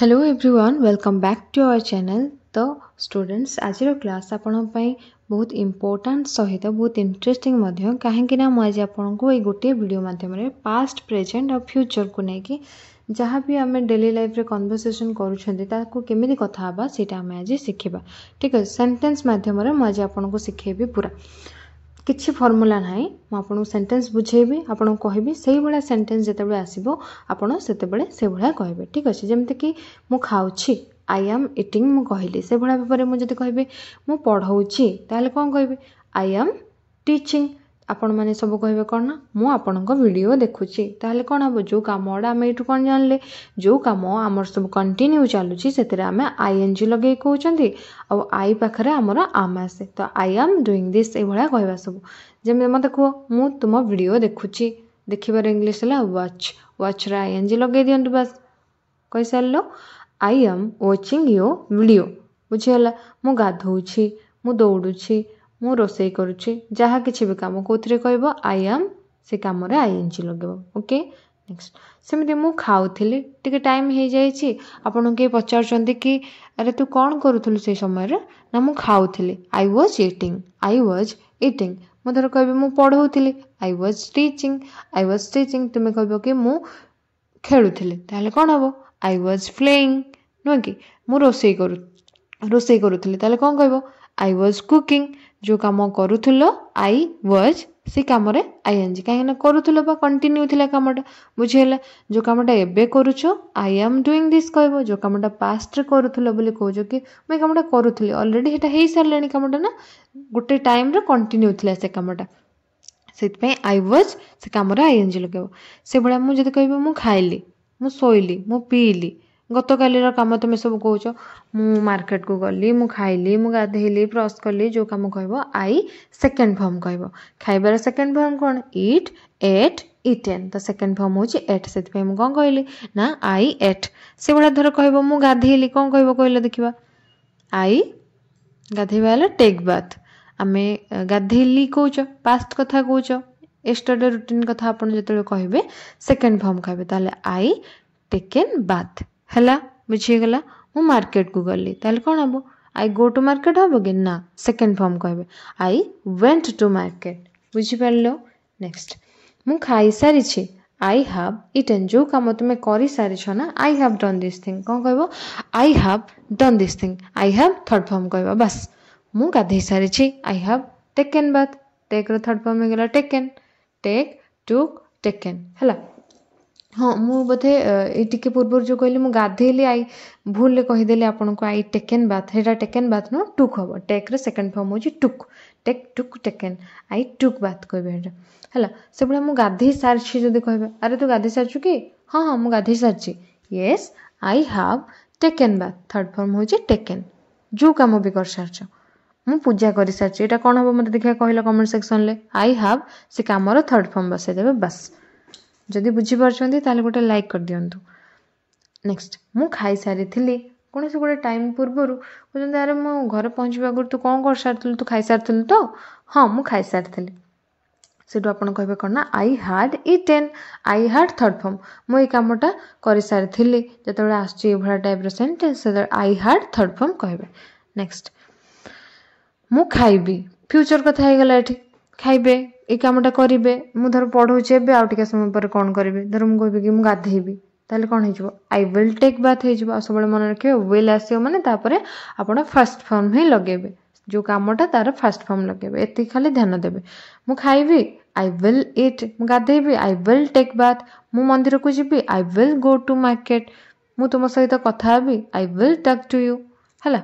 hello everyone welcome back to our channel ତ students ଆଜିର class ଆପଣଙ୍କ ପାଇଁ ବହୁତ ଇମ୍ପୋର୍ଟାଣ୍ଟ ସହିତ ବହୁତ ଇଣ୍ଟରେଷ୍ଟିଂ ମଧ୍ୟ କାହିଁକିନା ମୁଁ ଆଜି ଆପଣଙ୍କୁ ଏଇ ଗୋଟିଏ ଭିଡ଼ିଓ ମାଧ୍ୟମରେ ପାଷ୍ଟ ପ୍ରେଜେଣ୍ଟ ଆଉ ଫ୍ୟୁଚର୍କୁ ନେଇକି ଯାହା ବି ଆମେ ଡେଲି ଲାଇଫ୍ରେ କନଭରସେସନ୍ କରୁଛନ୍ତି ତାକୁ କେମିତି କଥା ହେବା ସେଇଟା ଆମେ ଆଜି ଶିଖିବା ଠିକ୍ ଅଛି ସେଣ୍ଟେନ୍ସ ମାଧ୍ୟମରେ ମୁଁ ଆଜି ଆପଣଙ୍କୁ ଶିଖେଇବି ପୁରା କିଛି ଫର୍ମୁଲା ନାହିଁ ମୁଁ ଆପଣଙ୍କୁ ସେଣ୍ଟେନ୍ସ ବୁଝେଇବି ଆପଣଙ୍କୁ କହିବି ସେଇଭଳିଆ ସେଣ୍ଟେନ୍ସ ଯେତେବେଳେ ଆସିବ ଆପଣ ସେତେବେଳେ ସେଇଭଳିଆ କହିବେ ଠିକ୍ ଅଛି ଯେମିତିକି ମୁଁ ଖାଉଛି ଆଇ ଆମ୍ ଇଟିଂ ମୁଁ କହିଲି ସେଭଳିଆ ଭାବରେ ମୁଁ ଯଦି କହିବି ମୁଁ ପଢ଼ଉଛି ତାହେଲେ କ'ଣ କହିବି ଆଇ ଆମ୍ ଟିଚିଂ ଆପଣମାନେ ସବୁ କହିବେ କ'ଣ ନା ମୁଁ ଆପଣଙ୍କ ଭିଡ଼ିଓ ଦେଖୁଛି ତା'ହେଲେ କ'ଣ ହେବ ଯେଉଁ କାମଗୁଡ଼ା ଆମେ ଏଇଠୁ କ'ଣ ଜାଣିଲେ ଯେଉଁ କାମ ଆମର ସବୁ କଣ୍ଟିନ୍ୟୁ ଚାଲୁଛି ସେଥିରେ ଆମେ ଆଇ ଏନ୍ ଜି ଲଗେଇ କହୁଛନ୍ତି ଆଉ ଆଇ ପାଖରେ ଆମର ଆମ୍ ଆସେ ତ ଆଇ ଆମ୍ ଡୁଇଂ ଦିସ୍ ଏଇଭଳିଆ କହିବା ସବୁ ଯେମିତି ମୋତେ କୁହ ମୁଁ ତୁମ ଭିଡ଼ିଓ ଦେଖୁଛି ଦେଖିବାର ଇଂଲିଶ ହେଲା ୱାଚ୍ ୱାଚ୍ରେ ଆଇ ଏନ୍ ଜି ଲଗେଇ ଦିଅନ୍ତୁ ବାସ୍ କହିସାରିଲ I am watching your video ବୁଝିଗଲା ମୁଁ ଗାଧୋଉଛି ମୁଁ ଦୌଡ଼ୁଛି ମୁଁ ରୋଷେଇ କରୁଛି ଯାହା କିଛି ବି କାମ କେଉଁଥିରେ କହିବ ଆଇ ଆମ୍ ସେ କାମରେ ଆଇ ଏନ୍ ଜି ଲଗେଇବ ଓକେ ନେକ୍ସଟ ସେମିତି ମୁଁ ଖାଉଥିଲି ଟିକେ ଟାଇମ୍ ହେଇଯାଇଛି ଆପଣ କିଏ ପଚାରୁଛନ୍ତି କି ଆରେ ତୁ କ'ଣ କରୁଥିଲୁ ସେଇ ସମୟରେ ନା ମୁଁ ଖାଉଥିଲି I was eating I was eating ମୁଁ ଧର କହିବି ମୁଁ ପଢ଼ଉଥିଲି I was teaching I was teaching ତୁମେ କହିବ କି ମୁଁ ଖେଳୁଥିଲି ତାହେଲେ କ'ଣ ହେବ ଆଇ ୱାଜ୍ ପ୍ଲେଇଂ ନୁହେଁ କି ମୁଁ ରୋଷେଇ କରୁ ରୋଷେଇ କରୁଥିଲି ତାହେଲେ କ'ଣ କହିବ ଆଇ ୱାଜ୍ କୁକିଂ ଯେଉଁ କାମ କରୁଥିଲ ଆଇ ୱାଜ୍ ସେ କାମରେ ଆଇ ଏନ୍ ଜି କାହିଁକିନା କରୁଥିଲ ବା କଣ୍ଟିନ୍ୟୁ ଥିଲା କାମଟା ବୁଝିହେଲା ଯେଉଁ କାମଟା ଏବେ କରୁଛ ଆଇ ଆମ୍ ଡୁଇଂ ଦିସ୍ କହିବ ଯେଉଁ କାମଟା ପାଷ୍ଟରେ କରୁଥିଲ ବୋଲି କହୁଛ କି ମୁଁ ଏ କାମଟା କରୁଥିଲି ଅଲରେଡ଼ି ସେଇଟା ହେଇସାରିଲାଣି କାମଟା ନା ଗୋଟେ ଟାଇମ୍ରେ କଣ୍ଟିନ୍ୟୁ ଥିଲା ସେ କାମଟା ସେଥିପାଇଁ ଆଇ ୱାଜ୍ ସେ କାମରେ ଆଇ ଏନ୍ ଜି ଲଗାଇବ ସେଭଳିଆ ମୁଁ ଯଦି କହିବି ମୁଁ ଖାଇଲି ମୁଁ ଶୋଇଲି ମୁଁ ପିଇଲି ଗତକାଲିର କାମ ତୁମେ ସବୁ କହୁଛ ମୁଁ ମାର୍କେଟକୁ ଗଲି ମୁଁ ଖାଇଲି ମୁଁ ଗାଧେଇଲି ବ୍ରସ୍ କଲି ଯେଉଁ କାମ କହିବ ଆଇ ସେକେଣ୍ଡ ଫର୍ମ କହିବ ଖାଇବାର ସେକେଣ୍ଡ ଫର୍ମ କ'ଣ ଇଟ୍ ଏଟ୍ ଇଟେନ୍ ତ ସେକେଣ୍ଡ ଫର୍ମ ହେଉଛି ଏଟ୍ ସେଥିପାଇଁ ମୁଁ କ'ଣ କହିଲି ନା ଆଇ ଏଟ୍ ସେଭଳିଆ ଧର କହିବ ମୁଁ ଗାଧେଇଲି କ'ଣ କହିବ କହିଲ ଦେଖିବା ଆଇ ଗାଧେଇବା ହେଲା ଟେକ୍ ବାଥ୍ ଆମେ ଗାଧେଇଲି କହୁଛ ପାଷ୍ଟ କଥା କହୁଛ ଏଷ୍ଟର୍ଡେ ରୁଟିନ୍ କଥା ଆପଣ ଯେତେବେଳେ କହିବେ ସେକେଣ୍ଡ ଫର୍ମ କହିବେ ତାହେଲେ ଆଇ ଟେକେନ୍ ବାଥ୍ ହେଲା ବୁଝିଗଲା ମୁଁ ମାର୍କେଟକୁ ଗଲି ତାହେଲେ କ'ଣ ହେବ ଆଇ ଗୋ ଟୁ ମାର୍କେଟ୍ ହେବ କି ନା ସେକେଣ୍ଡ ଫର୍ମ କହିବେ ଆଇ ୱେଣ୍ଟ ଟୁ ମାର୍କେଟ ବୁଝିପାରିଲ ନେକ୍ସଟ ମୁଁ ଖାଇସାରିଛି ଆଇ ହାଭ୍ ଇଟେନ୍ ଯେଉଁ କାମ ତୁମେ କରିସାରିଛ ନା I have done this thing କ'ଣ କହିବ I have done this thing I have third form କହିବ ବାସ୍ ମୁଁ ଗାଧୋଇ ସାରିଛି ଆଇ ହାଭ୍ ଟେକେନ୍ ବାଥ୍ ଟେକ୍ର ଥର୍ଡ଼ ଫର୍ମ ହେଇଗଲା ଟେକେନ୍ ଟେକ୍ ଟୁକ୍ ଟେକେନ୍ ହେଲା ହଁ ମୁଁ ବୋଧେ ଏଇ ଟିକେ ପୂର୍ବରୁ ଯେଉଁ କହିଲି ମୁଁ ଗାଧେଇଲି ଆଇ ଭୁଲରେ କହିଦେଲି ଆପଣଙ୍କୁ ଆଇ ଟେକେନ୍ ବାଥ୍ ସେଇଟା ଟେକେନ୍ ବାଥ୍ ନୁହଁ ଟୁକ୍ ହେବ ଟେକ୍ର ସେକେଣ୍ଡ ଫର୍ମ ହେଉଛି took take took taken I took bath କହିବେ ସେଇଟା ହେଲା ସେଭଳିଆ ମୁଁ ଗାଧେଇ ସାରିଛି ଯଦି କହିବେ ଆରେ ତୁ ଗାଧେଇ ସାରିଛୁ କି ହଁ ହଁ ମୁଁ ଗାଧେଇ ସାରିଛି yes I have taken bath third form ହେଉଛି ଟେକେନ୍ ଯେଉଁ କାମ ବି କରିସାରିଛ ମୁଁ ପୂଜା କରିସାରିଛି ଏଇଟା କ'ଣ ହେବ ମୋତେ ଦେଖିବା କହିଲ କମେଣ୍ଟ ସେକ୍ସନ୍ରେ ଆଇ ହାଭ୍ ସେ କାମର ଥାର୍ଡ଼ ଫର୍ମ ବସାଇଦେବେ ବାସ୍ ଯଦି ବୁଝିପାରୁଛନ୍ତି ତାହେଲେ ଗୋଟେ ଲାଇକ୍ କରିଦିଅନ୍ତୁ ନେକ୍ସଟ୍ ମୁଁ ଖାଇସାରିଥିଲି କୌଣସି ଗୋଟେ ଟାଇମ୍ ପୂର୍ବରୁ କହୁଛନ୍ତି ଆରେ ମୁଁ ଘରେ ପହଞ୍ଚିବା ଆଗରୁ ତୁ କ'ଣ କରିସାରିଥିଲୁ ତୁ ଖାଇସାରିଥିଲୁ ତ ହଁ ମୁଁ ଖାଇସାରିଥିଲି ସେଠୁ ଆପଣ କହିବେ କ'ଣ ନା I had eaten I had third form ମୁଁ ଏଇ କାମଟା କରିସାରିଥିଲି ଯେତେବେଳେ ଆସୁଛି ଏଭଳିଆ ଟାଇପ୍ର ସେଣ୍ଟେନ୍ସ ସେତେବେଳେ ଆଇ ହାର୍ଡ଼ ଥର୍ଡ଼ ଫର୍ମ କହିବେ ନେକ୍ସଟ ମୁଁ ଖାଇବି ଫ୍ୟୁଚର୍ କଥା ହେଇଗଲା ଏଠି ଖାଇବେ ଏଇ କାମଟା କରିବେ ମୁଁ ଧର ପଢ଼ଉଛି ଏବେ ଆଉ ଟିକେ ସମୟ ପରେ କ'ଣ କରିବି ଧର ମୁଁ କହିବି କି ମୁଁ ଗାଧେଇବି ତାହେଲେ କ'ଣ ହେଇଯିବ ଆଇ ୱିଲ୍ ଟେକ୍ ବାଥ୍ ହେଇଯିବ ଆଉ ସବୁବେଳେ ମନେ ରଖିବେ ୱିଲ୍ ଆସିବ ମାନେ ତାପରେ ଆପଣ ଫାର୍ଷ୍ଟ ଫର୍ମ ହିଁ ଲଗେଇବେ ଯେଉଁ କାମଟା ତାର ଫାର୍ଷ୍ଟ ଫର୍ମ ଲଗେଇବେ ଏତିକି ଖାଲି ଧ୍ୟାନ ଦେବେ ମୁଁ ଖାଇବି ଆଇ ୱିଲ୍ ଇଟ୍ ମୁଁ ଗାଧେଇବି ଆଇ ୱିଲ୍ ଟେକ୍ ବାଥ୍ ମୁଁ ମନ୍ଦିରକୁ ଯିବି I will go to market ମୁଁ ତୁମ ସହିତ କଥା ହେବି I will talk to you ହେଲା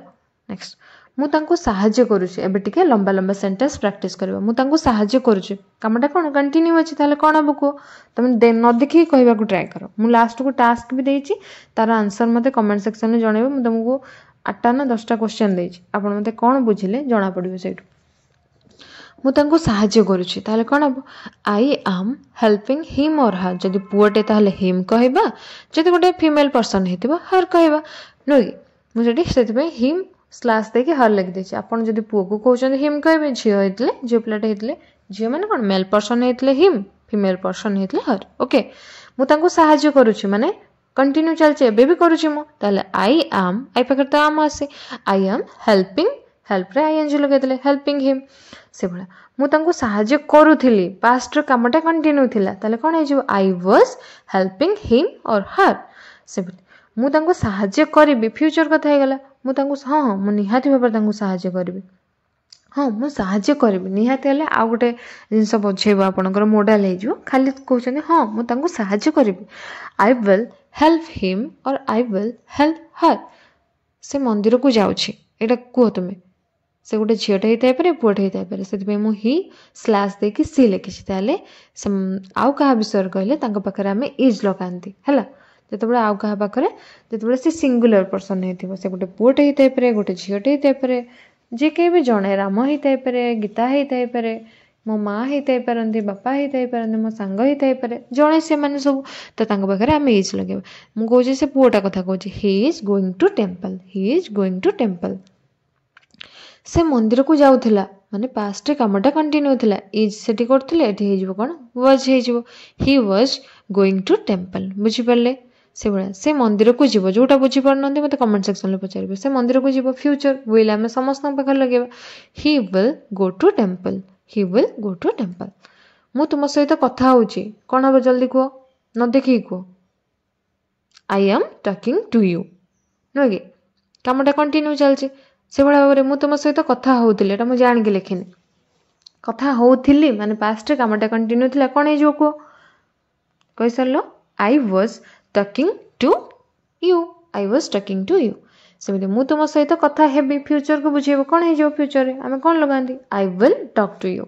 ନେକ୍ସଟ ମୁଁ ତାଙ୍କୁ ସାହାଯ୍ୟ କରୁଛି ଏବେ ଟିକେ ଲମ୍ବା ଲମ୍ବା ସେଣ୍ଟେନ୍ସ ପ୍ରାକ୍ଟିସ୍ କରିବା ମୁଁ ତାଙ୍କୁ ସାହାଯ୍ୟ କରୁଛି କାମଟା କ'ଣ କଣ୍ଟିନ୍ୟୁ ଅଛି ତାହେଲେ କ'ଣ ହେବ କୁହ ତୁମେ ନ ଦେଖିକି କହିବାକୁ ଟ୍ରାଏ କର ମୁଁ ଲାଷ୍ଟକୁ ଟାସ୍କ ବି ଦେଇଛି ତାର ଆନ୍ସର୍ ମୋତେ କମେଣ୍ଟ ସେକ୍ସନ୍ରେ ଜଣେଇବ ମୁଁ ତୁମକୁ ଆଠଟା ନା ଦଶଟା କ୍ୱେଶ୍ଚନ୍ ଦେଇଛି ଆପଣ ମୋତେ କ'ଣ ବୁଝିଲେ ଜଣାପଡ଼ିବ ସେଇଠୁ ମୁଁ ତାଙ୍କୁ ସାହାଯ୍ୟ କରୁଛି ତାହେଲେ କ'ଣ ହେବ ଆଇ ଆମ୍ ହେଲ୍ପିଂ ହିମ୍ ଅର୍ ହର୍ ଯଦି ପୁଅଟେ ତାହେଲେ ହିମ୍ କହିବା ଯଦି ଗୋଟେ ଫିମେଲ୍ ପର୍ସନ୍ ହେଇଥିବ ହର୍ କହିବା ନୁହେଁ କି ମୁଁ ସେଠି ସେଥିପାଇଁ ହିମ୍ स्लाश देखिए हर लगी आपड़ी पुओ को कहते हिम कहे झील झील पिलाटे होते झील मैंने कौन मेल पर्सन होते हिम फिमेल पर्सन होते हर ओके मुझे करें कंटिन्यू चलचे एवं भी करुच्ची मुझे आई आम आई पाखे तो आम आसे आई आम हेल्पिंग हेल्प रे आई एन जी लगे हेल्पिंग हिम से भाया मुझे साहय करूली पास्ट रामटा कंटिन्यू था कौन हो आई वाज हेल्पिंग हिम और हर से मुझे साहय करी फ्यूचर कथा गला मुझे हाँ हाँ मुझे भाव में साय करी हाँ मुझे करी नि आउ गोटे जिन बुझे आपंकर मोडाल हो खाली कहते हाँ मुझे साय्य करी आई विल हेल्प हिम और आई विल हेल्प हर से मंदिर को जाऊँगी कह तुम्हें से गोटे झीटे पुअटेपे से ही स्लास देखी सी लिखी तेल आउ क्या विषय कहले पाखे आम इज लगा है ଯେତେବେଳେ ଆଉ କାହା ପାଖରେ ଯେତେବେଳେ ସେ ସିଙ୍ଗୁଲାର ପର୍ସନ୍ ହେଇଥିବ ସେ ଗୋଟେ ପୁଅଟେ ହେଇଥାଇପାରେ ଗୋଟେ ଝିଅଟେ ହେଇଥାଇପାରେ ଯିଏ କେହି ବି ଜଣେ ରାମ ହେଇଥାଇପାରେ ଗୀତା ହେଇଥାଇପାରେ ମୋ ମାଆ ହେଇଥାଇପାରନ୍ତି ବାପା ହେଇଥାଇପାରନ୍ତି ମୋ ସାଙ୍ଗ ହେଇଥାଇପାରେ ଜଣେ ସେମାନେ ସବୁ ତ ତାଙ୍କ ପାଖରେ ଆମେ ଇଜ୍ ଲଗେଇବା ମୁଁ କହୁଛି ସେ ପୁଅଟା କଥା କହୁଛି he is going to temple he is going to temple ସେ ମନ୍ଦିରକୁ ଯାଉଥିଲା ମାନେ ପାଷ୍ଟରେ କାମଟା କଣ୍ଟିନ୍ୟୁ ଥିଲା ଇଜ୍ ସେଠି କରୁଥିଲେ ଏଠି ହେଇଯିବ କ'ଣ ୱାଜ୍ ହେଇଯିବ he was going to temple ବୁଝିପାରିଲେ ସେଭଳିଆ ସେ ମନ୍ଦିରକୁ ଯିବ ଯେଉଁଟା ବୁଝିପାରୁନାହାନ୍ତି ମୋତେ କମେଣ୍ଟ ସେକ୍ସନରେ ପଚାରିବେ ସେ ମନ୍ଦିରକୁ ଯିବ ଫ୍ୟୁଚର ୱିଲ୍ ଆମେ ସମସ୍ତଙ୍କ ପାଖରେ ଲଗେଇବା he will go to temple he will go to temple ମୁଁ ତୁମ ସହିତ କଥା ହେଉଛି କ'ଣ ହେବ ଜଲ୍ଦି କୁହ ନ ଦେଖିକି କୁହ I am talking to you ନୁହେଁ କି କାମଟା କଣ୍ଟିନ୍ୟୁ ଚାଲିଛି ସେଭଳିଆ ଭାବରେ ମୁଁ ତୁମ ସହିତ କଥା ହେଉଥିଲି ଏଇଟା ମୁଁ ଜାଣିକି ଲେଖିନି କଥା ହେଉଥିଲି ମାନେ ପାଷ୍ଟରେ କାମଟା କଣ୍ଟିନ୍ୟୁ ଥିଲା କ'ଣ ହେଇଯିବ କୁହ କହିସାରିଲ I was talking to you I was talking to you ସେମିତି ମୁଁ ତୁମ ସହିତ କଥା ହେବି ଫ୍ୟୁଚର୍କୁ ବୁଝେଇବ କ'ଣ ହେଇଯିବ ଫ୍ୟୁଚର୍ରେ ଆମେ କ'ଣ ଲଗାନ୍ତି I will talk to you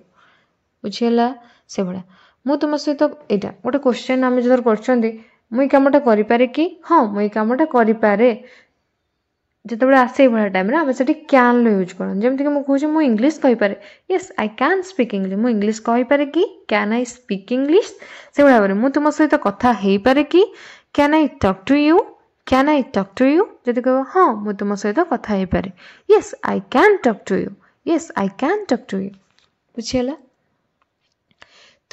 ବୁଝିହେଲା ସେଭଳିଆ ମୁଁ ତୁମ ସହିତ ଏଇଟା ଗୋଟେ କ୍ୱେଶ୍ଚନ୍ ଆମେ ଯେତେବେଳେ କରୁଛନ୍ତି ମୁଁ ଏଇ କାମଟା କରିପାରେ କି ହଁ ମୁଁ ଏଇ କାମଟା କରିପାରେ ଯେତେବେଳେ ଆସେ ଏଇଭଳିଆ ଟାଇମ୍ରେ ଆମେ ସେଠି କ୍ୟାନ୍ର ୟୁଜ୍ କରନ୍ତି ଯେମିତିକି ମୁଁ କହୁଛି ମୁଁ ଇଂଲିଶ କହିପାରେ yes I can speak English ମୁଁ ଇଂଲିଶ କହିପାରେ କି କ୍ୟାନ୍ ଆଇ ସ୍ପିକ୍ ଇଂଲିଶ ସେଭଳି ଭାବରେ ମୁଁ ତୁମ ସହିତ କଥା ହେଇପାରେ କି can I talk to you can I talk to you ଯଦି କହିବ ହଁ ମୁଁ ତୁମ ସହିତ କଥା ହେଇପାରେ yes I can talk to you yes I can talk to you ବୁଝିଗଲା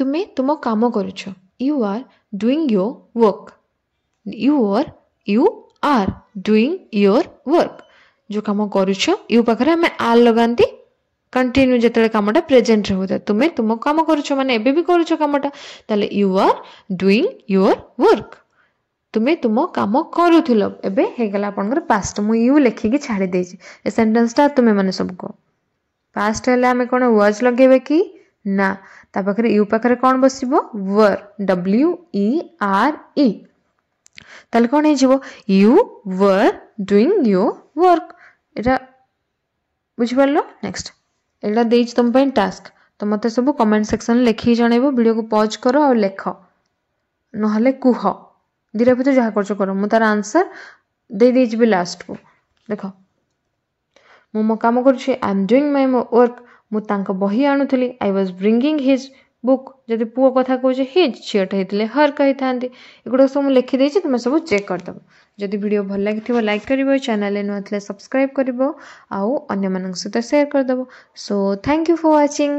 ତୁମେ ତୁମ କାମ କରୁଛ you are doing your work you are you are doing your work ଯେଉଁ କାମ କରୁଛ ୟୁ ପାଖରେ ଆମେ ଆର୍ ଲଗାନ୍ତି କଣ୍ଟିନ୍ୟୁ ଯେତେବେଳେ କାମଟା ପ୍ରେଜେଣ୍ଟ ରହୁଥାଏ ତୁମେ ତୁମ କାମ କରୁଛ ମାନେ ଏବେ ବି କରୁଛ କାମଟା ତାହେଲେ you are doing your work तुम्हें तुम कम करूल एबला आप पास्ट मुझे यू लिखिकी छाड़ी ए सेन्टेन्सटा तुम्हें सबको पास्ट है कौन वर्ज लगे कि ना ताकि यू पाखे कौन बस वर् डब्ल्यू आर इ कौन हो यू वर् डुईंग यो वर्क यहाँ बुझिपार नेक्स्ट ये दे तुम्हें टास्क तो मत सब कमेंट सेक्शन लिखिक जनइब भिड को पज कर आख ना कह ଦୁଇଟା ଭିତରେ ଯାହା କରୁଛ କର ମୁଁ ତାର ଆନ୍ସର ଦେଇଦେଇଛି ବି ଲାଷ୍ଟକୁ ଦେଖ ମୁଁ ମୋ କାମ କରୁଛି ଆଇ ଏମ୍ ଡୁଇଂ ମାଇ ମୋ ୱାର୍କ ମୁଁ ତାଙ୍କ ବହି ଆଣୁଥିଲି I was bringing his book ଯଦି ପୁଅ କଥା କହୁଛି ହିଜ୍ ଝିଅଟା ହେଇଥିଲେ ହର୍ କହିଥାନ୍ତି ଏଗୁଡ଼ାକ ସବୁ ମୁଁ ଲେଖିଦେଇଛି ତୁମେ ସବୁ ଚେକ୍ କରିଦେବ ଯଦି ଭିଡ଼ିଓ ଭଲ ଲାଗିଥିବ ଲାଇକ୍ କରିବ ଚ୍ୟାନେଲ୍ରେ ନୂଆ ଥିଲେ ସବସ୍କ୍ରାଇବ୍ କରିବ ଆଉ ଅନ୍ୟମାନଙ୍କ ସହିତ ସେୟାର କରିଦେବ so thank you for watching